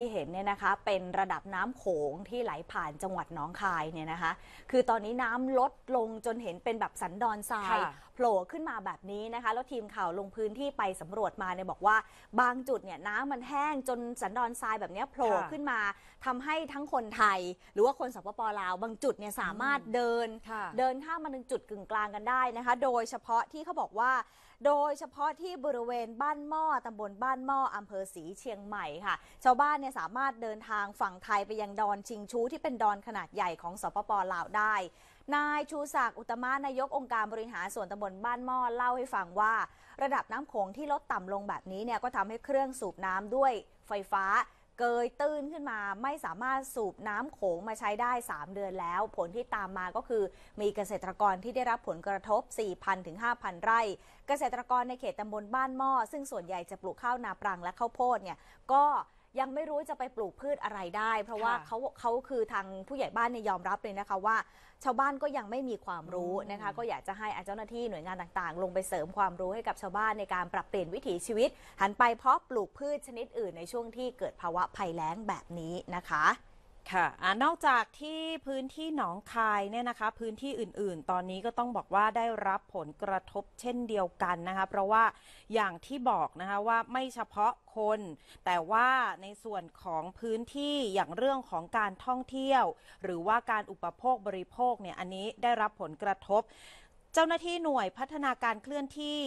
ที่เห็นเนี่ยนะคะเป็นระดับน้ำโขงที่ไหลผ่านจังหวัดน้องคายเนี่ยนะคะคือตอนนี้น้ำลดลงจนเห็นเป็นแบบสันดอนทรายโผล่ขึ้นมาแบบนี้นะคะแล้วทีมข่าวลงพื้นที่ไปสำรวจมาเนี่ยบอกว่าบางจุดเนี่ยน้ำมันแห้งจนสันดอนทรายแบบนี้โผล่ขึ้นมาทำให้ทั้งคนไทยหรือว่าคนสปปลาวบางจุดเนี่ยสามารถเดิน เดินข้ามมาถึงจุดกึ่งกลางกันได้นะคะ โดยเฉพาะที่เขาบอกว่าโดยเฉพาะที่บริเวณบ้านหม้อตำบลบ้านหม้ออำเภอศรีเชียงใหม่ค่ะชาวบ้านเนี่ยี่ยสามารถเดินทางฝั่งไทยไปยังดอนชิงชู ที่เป็นดอนขนาดใหญ่ของสปปลาวได้ นายชูศักดิ์อุตมะนายกองค์การบริหารส่วนตำบลบ้านหม้อเล่าให้ฟังว่าระดับน้ำโขงที่ลดต่ำลงแบบนี้เนี่ยก็ทำให้เครื่องสูบน้ำด้วยไฟฟ้าเกยตื้นขึ้นมาไม่สามารถสูบน้ำโขงมาใช้ได้ 3 เดือนแล้ว ผลที่ตามมาก็คือมีเกษตรกรที่ได้รับผลกระทบ4,000ถึง5,000ไร่ เกษตรกรในเขตตำบลบ้านหม้อซึ่งส่วนใหญ่จะปลูกข้าวนาปรังและข้าวโพดเนี่ย ก็ยังไม่รู้จะไปปลูกพืชอะไรได้ เพราะว่าเขาเขาคือทางผู้ใหญ่บ้านเนี่ยยอมรับเลยนะคะว่าชาวบ้านก็ยังไม่มีความรู้นะคะ ก็อยากจะให้เจ้าหน้าที่หน่วยงานต่างๆ ลงไปเสริมความรู้ให้กับชาวบ้านในการปรับเปลี่ยนวิถีชีวิต หันไปเพาะปลูกพืชชนิดอื่นในช่วงที่เกิดภาวะภัยแล้งแบบนี้นะคะค่ะอนอกจากที่พื้นที่หนองคายเนี่ยนะคะ พื้นที่อื่นๆ ตอนนี้ก็ต้องบอกว่าได้รับผลกระทบเช่นเดียวกันนะคะ เพราะว่าอย่างที่บอกนะคะว่าไม่เฉพาะคน แต่ว่าในส่วนของพื้นที่อย่างเรื่องของการท่องเที่ยว หรือว่าการอุปโภคบริโภคเนี่ย อันนี้ได้รับผลกระทบ เจ้าหน้าที่หน่วยพัฒนาการเคลื่อนที่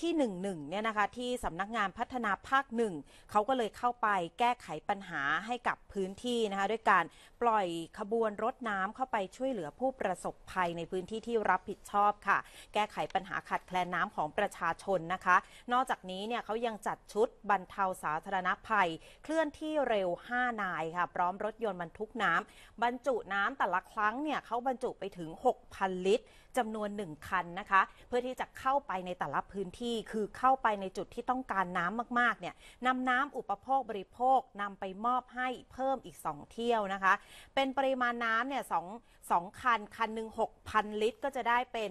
ที่ 11 เนี่ยนะคะ ที่สำนักงานพัฒนาภาคหนึ่ง เขาก็เลยเข้าไปแก้ไขปัญหาให้กับพื้นที่นะคะ ด้วยการปล่อยขบวนรถน้ำเข้าไปช่วยเหลือผู้ประสบภัยในพื้นที่ที่รับผิดชอบค่ะ แก้ไขปัญหาขาดแคลนน้ำของประชาชนนะคะ นอกจากนี้เนี่ยเขายังจัดชุดบรรเทาสาธารณภัยเคลื่อนที่เร็ว 5 นายค่ะ พร้อมรถยนต์บรรทุกน้ำบรรจุน้ำแต่ละครั้งเนี่ยเขาบรรจุไปถึง 6,000 ลิตรจำนวน 1คันนะคะ เพื่อที่จะเข้าไปในแต่ละพื้นที่ที่คือเข้าไปในจุดที่ต้องการน้ำมากๆเนี่ยนำน้ำอุปโภคบริโภคนำไปมอบให้เพิ่มอีก 2 เที่ยวนะคะ เป็นปริมาณน้ำเนี่ยสองสองคัน คันหนึ่ง6,000 ลิตรก็จะได้เป็น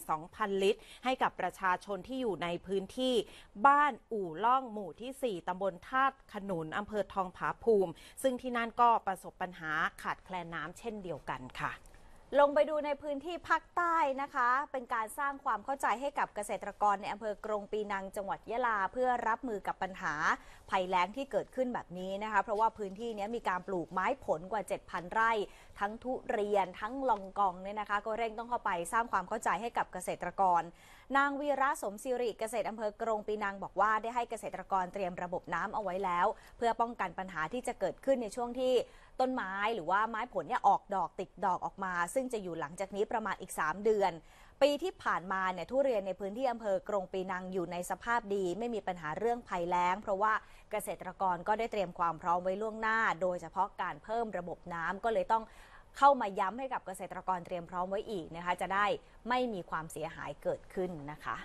12,000 ลิตร ให้กับประชาชนที่อยู่ในพื้นที่บ้านอู่ล่องหมู่ที่ 4ตำบลธาตุขนุนอำเภอทองผาภูมิ ซึ่งที่นั่นก็ประสบปัญหาขาดแคลนน้ำเช่นเดียวกันค่ะลงไปดูในพื้นที่ภาคใต้นะคะ เป็นการสร้างความเข้าใจให้กับเกษตรกรในอำเภอกรงปีนังจังหวัดยะลาเพื่อรับมือกับปัญหาภัยแล้งที่เกิดขึ้นแบบนี้นะคะเพราะว่าพื้นที่นี้มีการปลูกไม้ผลกว่า 7,000 ไร่ ทั้งทุเรียนทั้งลองกองเนี่ยนะคะ ก็เร่งต้องเข้าไปสร้างความเข้าใจให้กับเกษตรกร นางวีระสมศิริเกษตรอำเภอกรงปีนังบอกว่าได้ให้เกษตรกรเตรียมระบบน้ำเอาไว้แล้ว เพื่อป้องกันปัญหาที่จะเกิดขึ้นในช่วงที่ต้นไม้หรือว่าไม้ผลเนี่ยออกดอกติดดอกออกมา ซึ่งจะอยู่หลังจากนี้ประมาณอีก 3 เดือน ปีที่ผ่านมาเนี่ยทุเรียนในพื้นที่อำเภอกรงปีนังอยู่ในสภาพดี ไม่มีปัญหาเรื่องภัยแล้ง เพราะว่าเกษตรกรก็ได้เตรียมความพร้อมไว้ล่วงหน้า โดยเฉพาะการเพิ่มระบบน้ำก็เลยต้องเข้ามาย้ำให้กับเกษตรกรเตรียมพร้อมไว้อีกนะคะจะได้ไม่มีความเสียหายเกิดขึ้นนะคะ